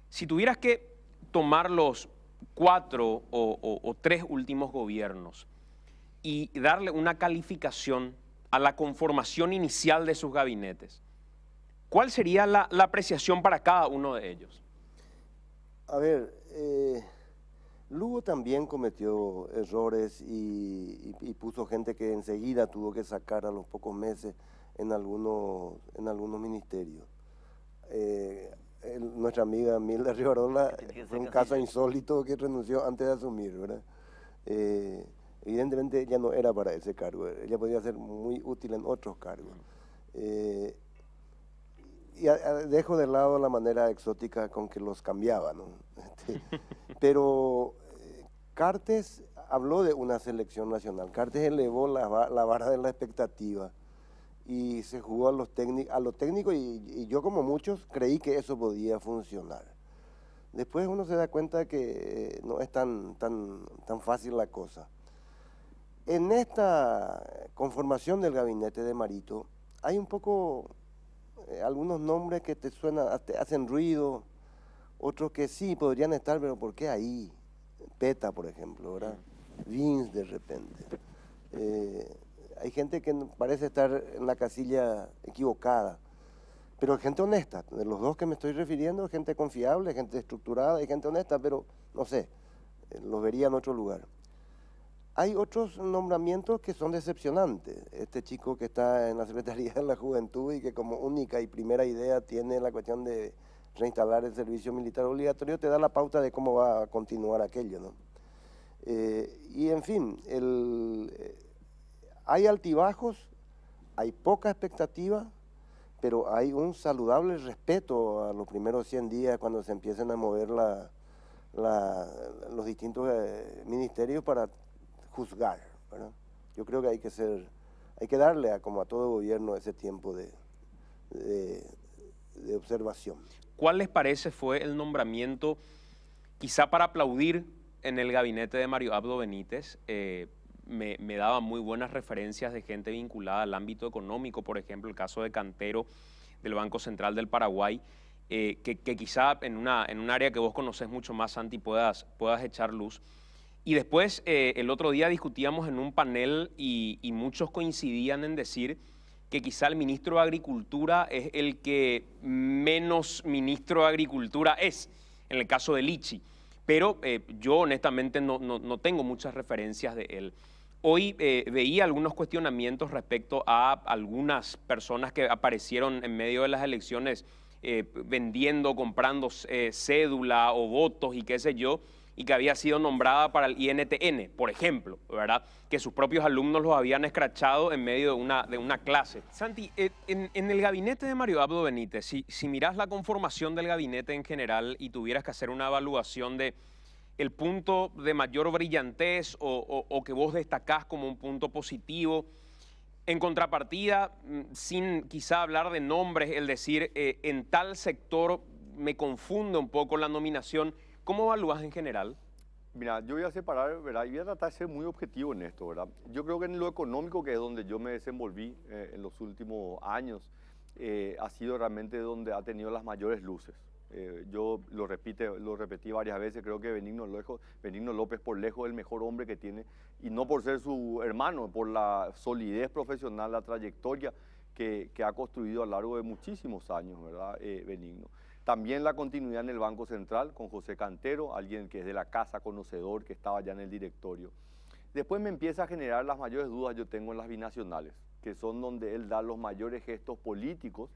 Si tuvieras que tomar los cuatro o, tres últimos gobiernos y darle una calificación a la conformación inicial de sus gabinetes, ¿cuál sería la, apreciación para cada uno de ellos? A ver, eh, Lugo también cometió errores y, puso gente que enseguida tuvo que sacar a los pocos meses en algunos, en algunos ministerios. Eh, nuestra amiga Milda Rivarola fue un caso insólito que renunció antes de asumir, eh, evidentemente ella no era para ese cargo, ella podía ser muy útil en otros cargos. Eh, y dejo de lado la manera exótica con que los cambiaba, este, pero eh, Cartes habló de una selección nacional, Cartes elevó la, barra de la expectativa y se jugó a los, a los técnicos y, yo como muchos creí que eso podía funcionar. Después uno se da cuenta que eh, no es tan, tan, tan fácil la cosa. En esta conformación del gabinete de Marito hay un poco eh, algunos nombres que te suenan, hacen ruido, otros que sí podrían estar, pero ¿por qué ahí? Peta, por ejemplo, ¿verdad? Vince de repente. Eh, hay gente que parece estar en la casilla equivocada, pero gente honesta. De los dos que me estoy refiriendo, gente confiable, gente estructurada hay gente honesta, pero no sé, eh, los vería en otro lugar. Hay otros nombramientos que son decepcionantes. Este chico que está en la Secretaría de la Juventud y que como única y primera idea tiene la cuestión de reinstalar el servicio militar obligatorio, te da la pauta de cómo va a continuar aquello, eh, y en fin, el, eh, hay altibajos, hay poca expectativa, pero hay un saludable respeto a los primeros 100 días cuando se empiezan a mover los distintos eh, ministerios para juzgar. Yo creo que hay que ser, hay que darle a, como a todo gobierno ese tiempo de, observación. ¿Cuál les parece fue el nombramiento, quizá para aplaudir en el gabinete de Mario Abdo Benítez, eh, me, daba muy buenas referencias de gente vinculada al ámbito económico, por ejemplo, el caso de Cantero del Banco Central del Paraguay, eh, que, quizá en, una, en un área que vos conocés mucho más, Santi, puedas, puedas echar luz. Y después, eh, el otro día discutíamos en un panel y, muchos coincidían en decir que quizá el ministro de Agricultura es el que menos ministro de Agricultura es, en el caso de Lichi. Pero eh, yo honestamente no, no, no tengo muchas referencias de él. Hoy eh, veía algunos cuestionamientos respecto a algunas personas que aparecieron en medio de las elecciones eh, vendiendo, comprando eh, cédula o votos y qué sé yo, y que había sido nombrada para el INTN, por ejemplo, ¿verdad? Que sus propios alumnos los habían escrachado en medio de una, de una clase. Santi, en, el gabinete de Mario Abdo Benítez, si, miras la conformación del gabinete en general y tuvieras que hacer una evaluación de el punto de mayor brillantez o, que vos destacás como un punto positivo. En contrapartida, mm, sin quizá hablar de nombres, el decir, eh, en tal sector me confunde un poco la nominación. ¿Cómo evalúas en general? Mira, yo voy a separar, ¿verdad? Y voy a tratar de ser muy objetivo en esto, ¿verdad? Yo creo que en lo económico, que es donde yo me desenvolví eh, en los últimos años, eh, ha sido realmente donde ha tenido las mayores luces, eh, yo lo, repite, lo repetí varias veces, creo que Benigno, López, Benigno López por lejos el mejor hombre que tiene, y no por ser su hermano, por la solidez profesional, la trayectoria que, ha construido a lo largo de muchísimos años, ¿verdad, eh, Benigno? También la continuidad en el Banco Central con José Cantero, alguien que es de la casa, conocedor, que estaba ya en el directorio. Después me empieza a generar las mayores dudas yo tengo en las binacionales, que son donde él da los mayores gestos políticos,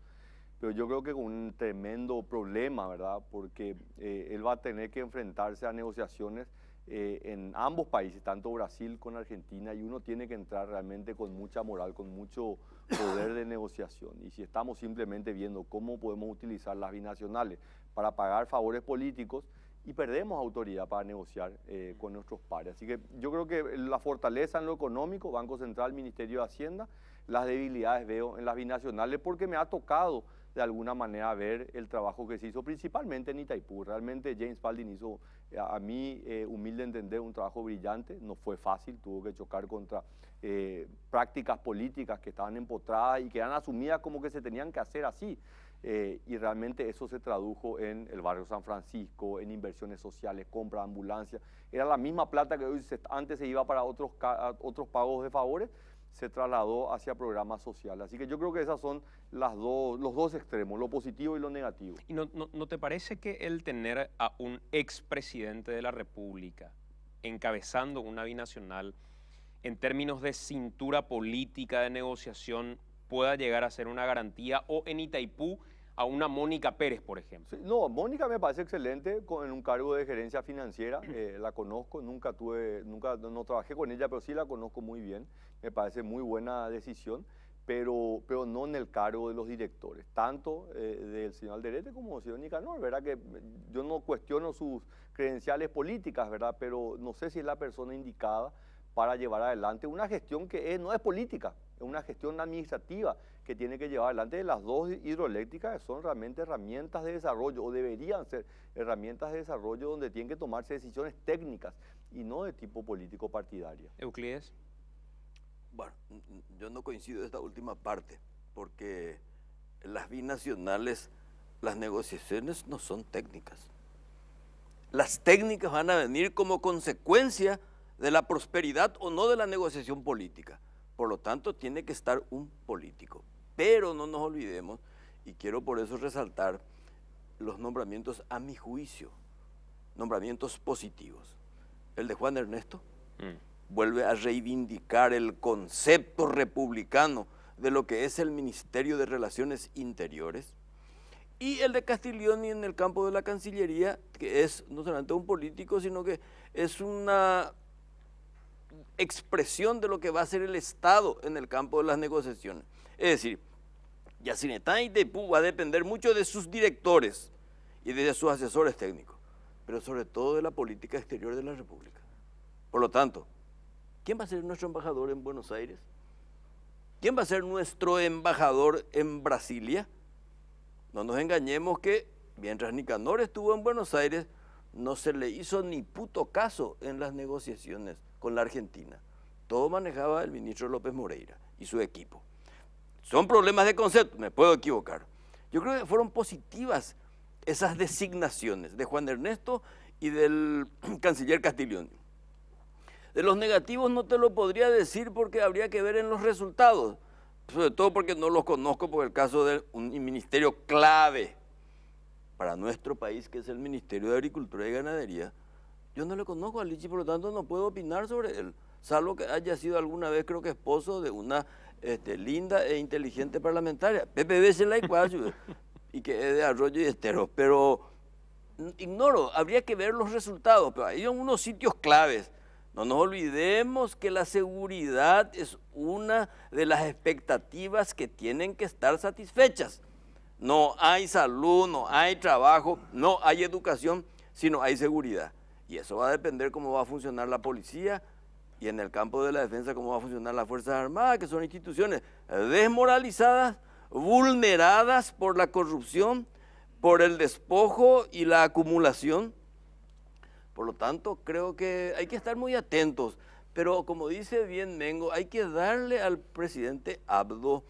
pero yo creo que con un tremendo problema, ¿verdad? Porque eh, él va a tener que enfrentarse a negociaciones eh, en ambos países, tanto Brasil con Argentina, y uno tiene que entrar realmente con mucha moral, con mucho poder de negociación. Y si estamos simplemente viendo cómo podemos utilizar las binacionales para pagar favores políticos, y perdemos autoridad para negociar eh, con nuestros pares. Así que yo creo que la fortaleza en lo económico, Banco Central, Ministerio de Hacienda, las debilidades veo en las binacionales porque me ha tocado de alguna manera ver el trabajo que se hizo principalmente en Itaipú. Realmente James Baldwin hizo, eh, a, mí eh, humilde entender, un trabajo brillante, no fue fácil, tuvo que chocar contra eh, prácticas políticas que estaban empotradas y que eran asumidas como que se tenían que hacer así. y realmente eso se tradujo en el barrio San Francisco, en inversiones sociales, compra de ambulancias. Era la misma plata que antes se iba para otros, otros pagos de favores, se trasladó hacia programas sociales. Así que yo creo que esas son los dos extremos, lo positivo y lo negativo. ¿Y no, te parece que el tener a un expresidente de la República encabezando una binacional en términos de cintura política de negociación pueda llegar a ser una garantía o en Itaipú a una Mónica Pérez, por ejemplo. no, Mónica me parece excelente con, en un cargo de gerencia financiera, eh, la conozco, nunca tuve, nunca no trabajé con ella, pero sí la conozco muy bien me parece muy buena decisión, pero, pero no en el cargo de los directores, tanto eh, del señor Alderete como del señor Nicanor, ¿verdad? Que yo no cuestiono sus credenciales políticas, ¿verdad? Pero no sé si es la persona indicada para llevar adelante una gestión que eh, no es política, es una gestión administrativa que tiene que llevar adelante. Las dos hidroeléctricas que son realmente herramientas de desarrollo o deberían ser herramientas de desarrollo donde tienen que tomarse decisiones técnicas y no de tipo político partidario. Euclides. Bueno, yo no coincido en esta última parte, porque las binacionales, las negociaciones no son técnicas. Las técnicas van a venir como consecuencia de la prosperidad o no de la negociación política. Por lo tanto, tiene que estar un político. Pero no nos olvidemos, y quiero por eso resaltar los nombramientos a mi juicio, nombramientos positivos. El de Juan Ernesto, mm vuelve a reivindicar el concepto republicano de lo que es el Ministerio de Relaciones Interiores, y el de Castiglioni en el campo de la Cancillería, que es no solamente un político, sino que es una expresión de lo que va a ser el Estado en el campo de las negociaciones. Es decir, Yacinetán y Tepú va a depender mucho de sus directores y de sus asesores técnicos, pero sobre todo de la política exterior de la República. Por lo tanto, ¿Quién va a ser nuestro embajador en Buenos Aires? ¿Quién va a ser nuestro embajador en Brasilia? No nos engañemos que mientras Nicanor estuvo en Buenos Aires, no se le hizo ni puto caso en las negociaciones con la Argentina. Todo manejaba el ministro López Moreira y su equipo. Son problemas de concepto, me puedo equivocar. Yo creo que fueron positivas esas designaciones de Juan Ernesto y del canciller Castiglione. De los negativos no te lo podría decir porque habría que ver en los resultados, sobre todo porque no los conozco por el caso de un ministerio clave para nuestro país, que es el Ministerio de Agricultura y Ganadería. Yo no le conozco a Lichi, por lo tanto no puedo opinar sobre él, salvo que haya sido alguna vez, creo que esposo de una este, linda e inteligente parlamentaria, Pepe el y y que es de Arroyo y Estero, pero mm, ignoro, habría que ver los resultados, pero hay unos sitios claves no nos olvidemos que la seguridad es una de las expectativas que tienen que estar satisfechas. No hay salud, no hay trabajo, no hay educación, sino hay seguridad. Y eso va a depender cómo va a funcionar la policía y en el campo de la defensa cómo va a funcionar las Fuerzas Armadas, que son instituciones desmoralizadas, vulneradas por la corrupción, por el despojo y la acumulación por lo tanto, creo que hay que estar muy atentos. Pero como dice bien Mengo, hay que darle al presidente Abdo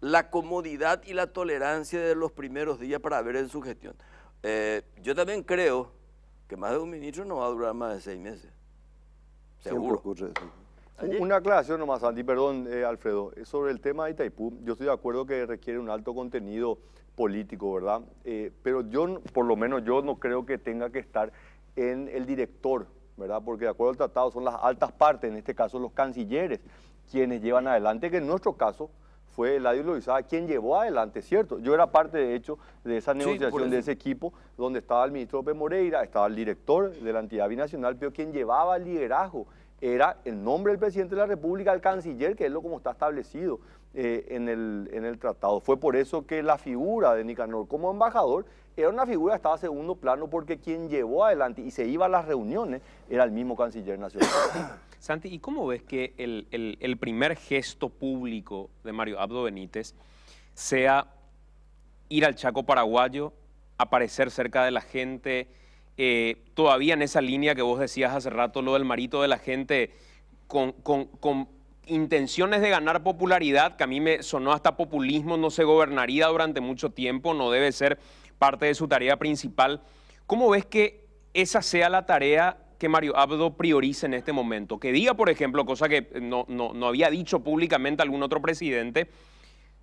la comodidad y la tolerancia de los primeros días para ver en su gestión. Eh, yo también creo que más de un ministro no va a durar más de seis meses. Seguro. Una aclaración nomás, Andy, perdón, eh, Alfredo. Sobre el tema de Itaipú, yo estoy de acuerdo que requiere un alto contenido político, ¿verdad? Eh, pero yo, por lo menos yo, no creo que tenga que estar en el director, ¿verdad? Porque de acuerdo al tratado son las altas partes, en este caso los cancilleres, quienes llevan adelante, que en nuestro caso fue Eladio Lovisada quien llevó adelante, ¿cierto? Yo era parte, de hecho, de esa negociación, de ese equipo, donde estaba el ministro P. Moreira, estaba el director de la entidad binacional, pero quien llevaba el liderazgo era el nombre del presidente de la República, el canciller, que es lo como está establecido eh, en, el, en el tratado. Fue por eso que la figura de Nicanor como embajador era una figura que estaba a segundo plano porque quien llevó adelante y se iba a las reuniones era el mismo canciller nacional. Santi, ¿y cómo ves que el, primer gesto público de Mario Abdo Benítez sea ir al Chaco paraguayo, aparecer cerca de la gente, eh, todavía en esa línea que vos decías hace rato, lo del marito de la gente con, con intenciones de ganar popularidad, que a mí me sonó hasta populismo, no se gobernaría durante mucho tiempo, no debe ser parte de su tarea principal. ¿Cómo ves que esa sea la tarea que Mario Abdo priorice en este momento? Que diga, por ejemplo, cosa que no, había dicho públicamente algún otro presidente,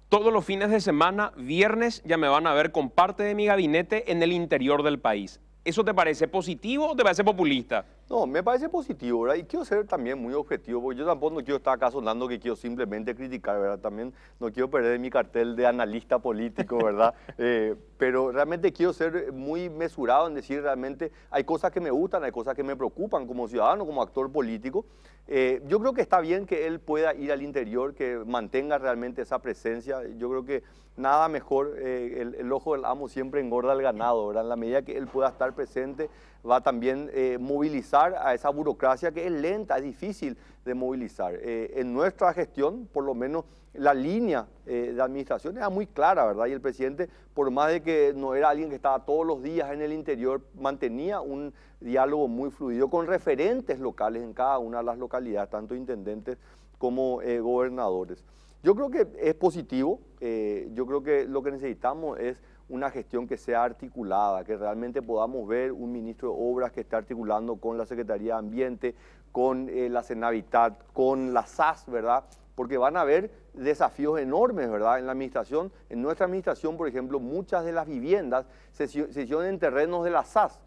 todos los fines de semana, viernes, ya me van a ver con parte de mi gabinete en el interior del país. ¿Eso te parece positivo o te parece populista? No, me parece positivo, ¿verdad? Y quiero ser también muy objetivo, porque yo tampoco no quiero estar acá sonando que quiero simplemente criticar, ¿verdad? También no quiero perder mi cartel de analista político, ¿verdad? Eh, pero realmente quiero ser muy mesurado en decir realmente hay cosas que me gustan, hay cosas que me preocupan como ciudadano, como actor político. Eh, yo creo que está bien que él pueda ir al interior, que mantenga realmente esa presencia. Yo creo que nada mejor, eh, el, el, ojo del amo siempre engorda al ganado, ¿verdad? En la medida que él pueda estar presente, va también eh, movilizar a esa burocracia que es lenta, es difícil de movilizar. Eh, en nuestra gestión, por lo menos, la línea eh, de administración era muy clara, ¿verdad? Y el presidente, por más de que no era alguien que estaba todos los días en el interior, mantenía un diálogo muy fluido con referentes locales en cada una de las localidades, tanto intendentes como gobernadores. Yo creo que es positivo, yo creo que lo que necesitamos es una gestión que sea articulada, que realmente podamos ver un ministro de Obras que esté articulando con la Secretaría de Ambiente, con eh, la Cenavitat, con la SAS, ¿verdad? Porque van a haber desafíos enormes, ¿verdad? En la administración, en nuestra administración, por ejemplo, muchas de las viviendas se, hicieron en terrenos de la SAS.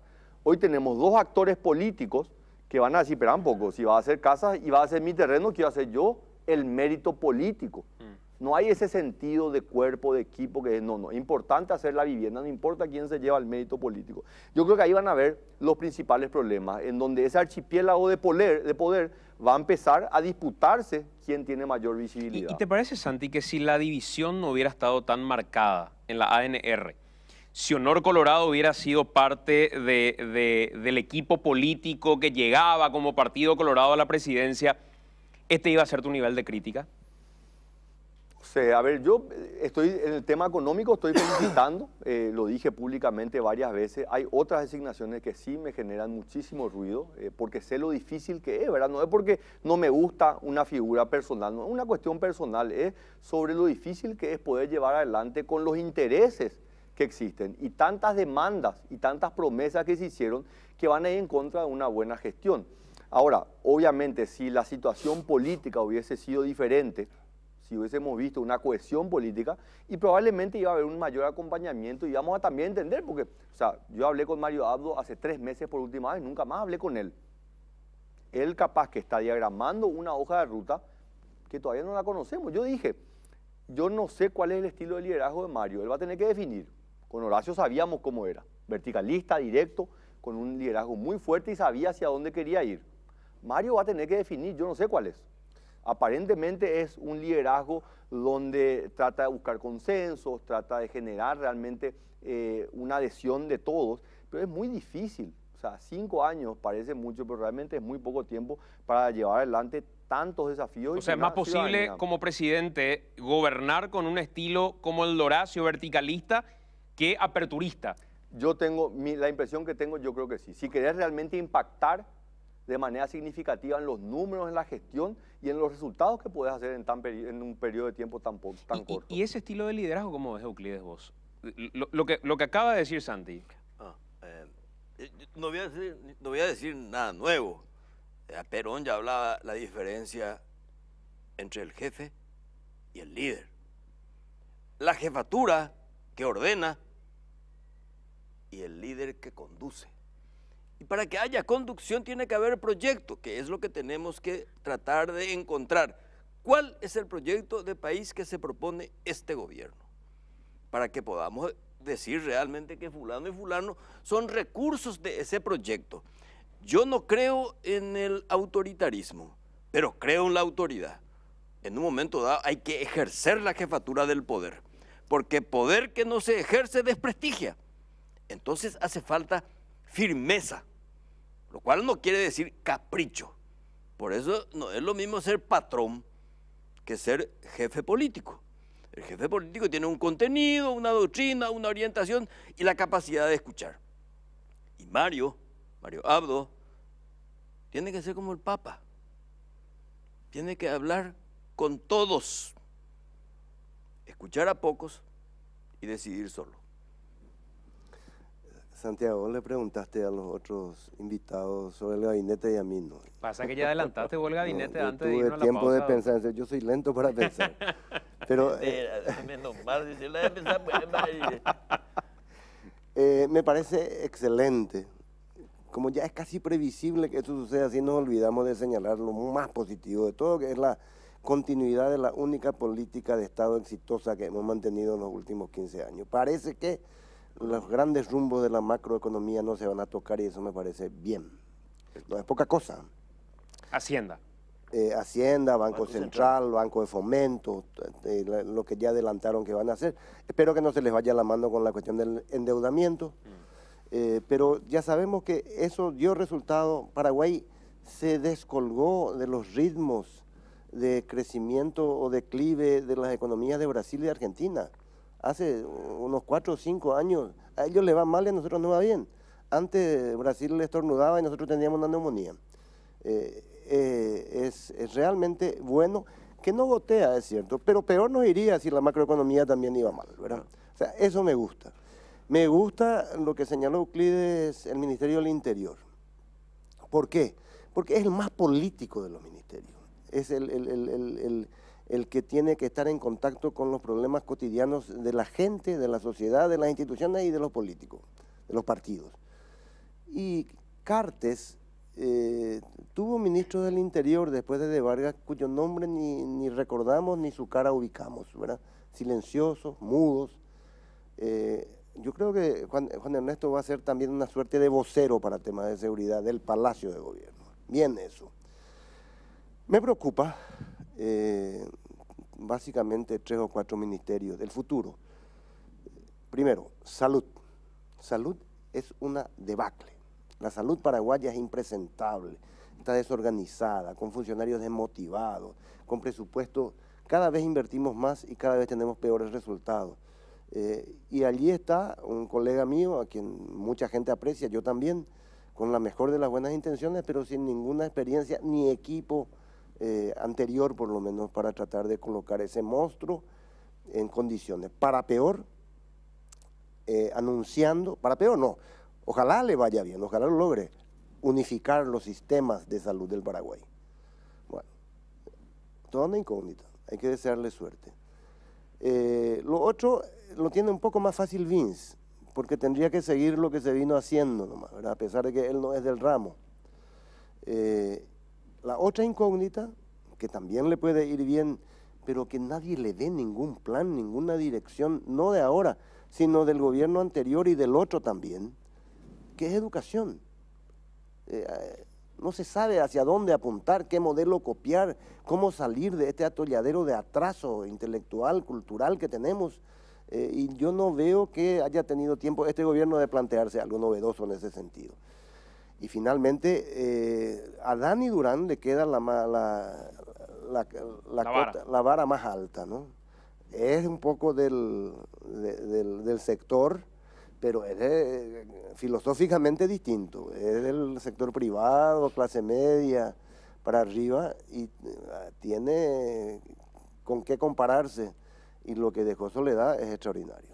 Hoy tenemos dos actores políticos que van a decir, pero un poco, si va a ser casas y va a ser mi terreno, ¿qué va a hacer yo el mérito político. Mm. No hay ese sentido de cuerpo, de equipo, que no, no, es importante hacer la vivienda, no importa quién se lleva el mérito político. Yo creo que ahí van a ver los principales problemas, en donde ese archipiélago de poder, va a empezar a disputarse quién tiene mayor visibilidad. ¿Y, te parece, Santi, que si la división no hubiera estado tan marcada en la ANR, si Honor Colorado hubiera sido parte del equipo político que llegaba como Partido Colorado a la presidencia, ¿este iba a ser tu nivel de crítica? Sí, a ver, yo estoy en el tema económico, estoy felicitando, eh, lo dije públicamente varias veces. Hay otras designaciones que sí me generan muchísimo ruido, eh, porque sé lo difícil que es, ¿verdad? No es porque no me gusta una figura personal, no es una cuestión personal, es sobre lo difícil que es poder llevar adelante con los intereses que existen y tantas demandas y tantas promesas que se hicieron que van a ir en contra de una buena gestión. Ahora, obviamente, si la situación política hubiese sido diferente, si hubiésemos visto una cohesión política y probablemente iba a haber un mayor acompañamiento y vamos a también entender, porque, o sea, yo hablé con Mario Abdo hace tres meses por última vez, nunca más hablé con él. Él capaz que está diagramando una hoja de ruta que todavía no la conocemos. Yo dije, yo no sé cuál es el estilo de liderazgo de Mario, él va a tener que definir. Con Horacio sabíamos cómo era, verticalista, directo, con un liderazgo muy fuerte y sabía hacia dónde quería ir. Mario va a tener que definir, yo no sé cuál es. Aparentemente es un liderazgo donde trata de buscar consensos, trata de generar realmente eh, una adhesión de todos, pero es muy difícil. O sea, cinco años parece mucho, pero realmente es muy poco tiempo para llevar adelante tantos desafíos. O sea, es más posible como presidente gobernar con un estilo como el Doracio verticalista, que aperturista. Yo tengo, la impresión que tengo, yo creo que sí. Si querés realmente impactar de manera significativa en los números, en la gestión y en los resultados que puedes hacer en, un periodo de tiempo tan, corto. Y ese estilo de liderazgo, ¿cómo ves Euclides vos? Lo, que, lo que acaba de decir Santi. Ah, eh, no, voy a decir, no voy a decir nada nuevo. Eh, Perón ya hablaba la diferencia entre el jefe y el líder. La jefatura que ordena y el líder que conduce. Y para que haya conducción tiene que haber proyecto, que es lo que tenemos que tratar de encontrar. ¿Cuál es el proyecto de país que se propone este gobierno? Para que podamos decir realmente que fulano y fulano son recursos de ese proyecto. Yo no creo en el autoritarismo, pero creo en la autoridad. En un momento dado hay que ejercer la jefatura del poder, porque poder que no se ejerce desprestigia. Entonces hace falta firmeza lo cual no quiere decir capricho. Por eso no es lo mismo ser patrón que ser jefe político. El jefe político tiene un contenido, una doctrina, una orientación y la capacidad de escuchar. Y Mario, Mario Abdo, tiene que ser como el Papa. Tiene que hablar con todos, escuchar a pocos y decidir solo. Santiago, le preguntaste a los otros invitados sobre el gabinete y a mí no. Pasa que ya adelantaste vos el gabinete antes de irnos a tiempo de pensar, yo soy lento para pensar. Pero... me parece excelente. Como ya es casi previsible que esto suceda, si nos olvidamos de señalar lo más positivo de todo, que es la continuidad de la única política de Estado exitosa que hemos mantenido en los últimos 15 años. Parece que los grandes rumbos de la macroeconomía no se van a tocar y eso me parece bien. No es poca cosa. Hacienda. Eh, Hacienda, Banco, Central, Banco de Fomento, eh, lo que ya adelantaron que van a hacer. Espero que no se les vaya la mano con la cuestión del endeudamiento, mm. eh, pero ya sabemos que eso dio resultado. Paraguay se descolgó de los ritmos de crecimiento o declive de las economías de Brasil y Argentina hace unos cuatro o cinco años, a ellos les va mal y a nosotros no va bien. Antes Brasil les estornudaba y nosotros teníamos una neumonía. Eh, eh, es, realmente bueno que no gotea, es cierto, pero peor nos iría si la macroeconomía también iba mal, ¿verdad? O sea, eso me gusta. Me gusta lo que señaló Euclides, el Ministerio del Interior. ¿Por qué? Porque es el más político de los ministerios. Es el el que tiene que estar en contacto con los problemas cotidianos de la gente, de la sociedad, de las instituciones y de los políticos, de los partidos. Y Cartes eh, tuvo ministro del Interior después de De Vargas cuyo nombre ni, recordamos ni su cara ubicamos, ¿verdad? Silenciosos, mudos. Eh, yo creo que Juan, Ernesto va a ser también una suerte de vocero para temas de seguridad del Palacio de Gobierno. Bien eso. Me preocupa eh, básicamente tres o cuatro ministerios del futuro. Primero, salud. Salud es una debacle. La salud paraguaya es impresentable, está desorganizada, con funcionarios desmotivados, con presupuesto. Cada vez invertimos más y cada vez tenemos peores resultados. Eh, y allí está un colega mío, a quien mucha gente aprecia, yo también, con la mejor de las buenas intenciones, pero sin ninguna experiencia ni equipo eh, anterior, por lo menos, para tratar de colocar ese monstruo en condiciones. Para peor, eh, anunciando, para peor no, ojalá le vaya bien, ojalá lo logre, unificar los sistemas de salud del Paraguay. Bueno, toda una incógnita, hay que desearle suerte. Eh, lo otro lo tiene un poco más fácil Vince, porque tendría que seguir lo que se vino haciendo a pesar de que él no es del ramo. La otra incógnita, que también le puede ir bien, pero que nadie le dé ningún plan, ninguna dirección, no de ahora, sino del gobierno anterior y del otro también, que es educación. Eh, eh, no se sabe hacia dónde apuntar, qué modelo copiar, cómo salir de este atolladero de atraso intelectual, cultural que tenemos. Eh, y yo no veo que haya tenido tiempo este gobierno de plantearse algo novedoso en ese sentido. Y finalmente, eh, a Dani Durán le queda la, la, vara. más alta, Es un poco del, del, sector, pero es eh, filosóficamente distinto. Es del sector privado, clase media, para arriba, y eh, tiene con qué compararse. Y lo que dejó Soledad es extraordinario.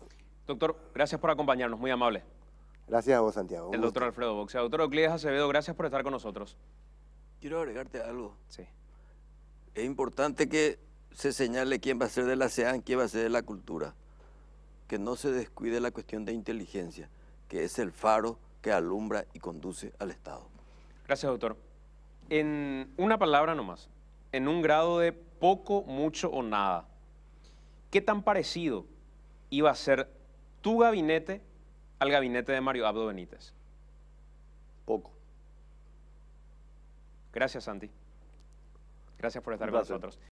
Doctor, gracias por acompañarnos, muy amable. Gracias a vos, Santiago. El doctor Alfredo Boxe. Doctor Euclides Acevedo, gracias por estar con nosotros. Quiero agregarte algo. Sí. Es importante que se señale quién va a ser de la SEAN, quién va a ser de la cultura. Que no se descuide la cuestión de inteligencia, que es el faro que alumbra y conduce al Estado. Gracias, doctor. En una palabra nomás, en un grado de poco, mucho o nada, ¿qué tan parecido iba a ser tu gabinete al gabinete de Mario Abdo Benítez? Poco. Gracias, Santi. Gracias por estar con nosotros.